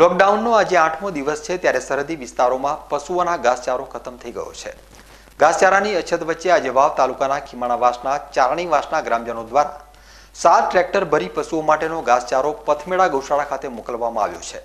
લોકડાઉનનો આજે આઠમો દિવસ છે ત્યારે સરહદી વિસ્તારોમાં પશુઓના ઘાસચારો ખતમ થઈ ગયો છે ઘાસચારાની અછત વચ્ચે આજે વાવ તાલુકાના ખીમાણાવાસના ચારણીવાસના ગ્રામજનો દ્વારા સાત ટ્રેક્ટર ભરી પશુઓ માટેનો ઘાસચારો પથમેળા ગૌશાળા ખાતે મોકલવામાં આવ્યો છે